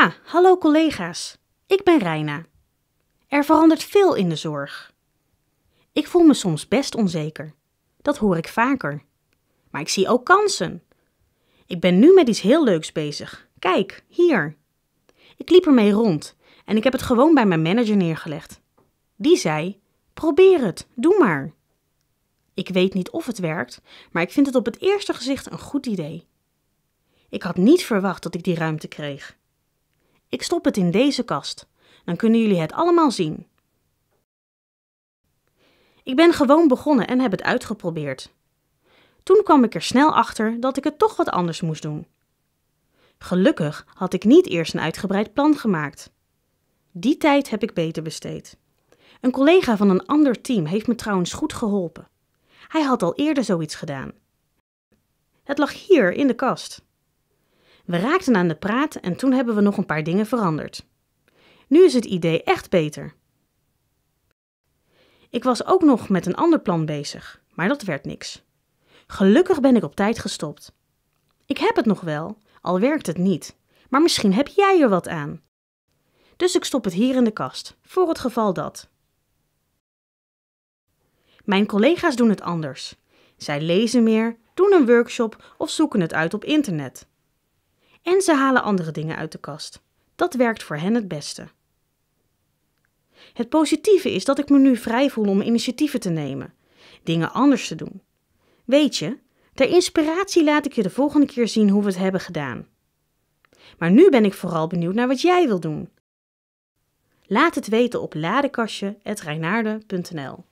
Ah, hallo collega's. Ik ben Reina. Er verandert veel in de zorg. Ik voel me soms best onzeker. Dat hoor ik vaker. Maar ik zie ook kansen. Ik ben nu met iets heel leuks bezig. Kijk, hier. Ik liep ermee rond en ik heb het gewoon bij mijn manager neergelegd. Die zei: Probeer het, doe maar. Ik weet niet of het werkt, maar ik vind het op het eerste gezicht een goed idee. Ik had niet verwacht dat ik die ruimte kreeg. Ik stop het in deze kast. Dan kunnen jullie het allemaal zien. Ik ben gewoon begonnen en heb het uitgeprobeerd. Toen kwam ik er snel achter dat ik het toch wat anders moest doen. Gelukkig had ik niet eerst een uitgebreid plan gemaakt. Die tijd heb ik beter besteed. Een collega van een ander team heeft me trouwens goed geholpen. Hij had al eerder zoiets gedaan. Het lag hier in de kast. We raakten aan de praat en toen hebben we nog een paar dingen veranderd. Nu is het idee echt beter. Ik was ook nog met een ander plan bezig, maar dat werd niks. Gelukkig ben ik op tijd gestopt. Ik heb het nog wel, al werkt het niet, maar misschien heb jij er wat aan. Dus ik stop het hier in de kast, voor het geval dat. Mijn collega's doen het anders. Zij lezen meer, doen een workshop of zoeken het uit op internet en ze halen andere dingen uit de kast. Dat werkt voor hen het beste. Het positieve is dat ik me nu vrij voel om initiatieven te nemen, dingen anders te doen. Weet je, ter inspiratie laat ik je de volgende keer zien hoe we het hebben gedaan. Maar nu ben ik vooral benieuwd naar wat jij wil doen. Laat het weten op ladekastje.reinaarde.nl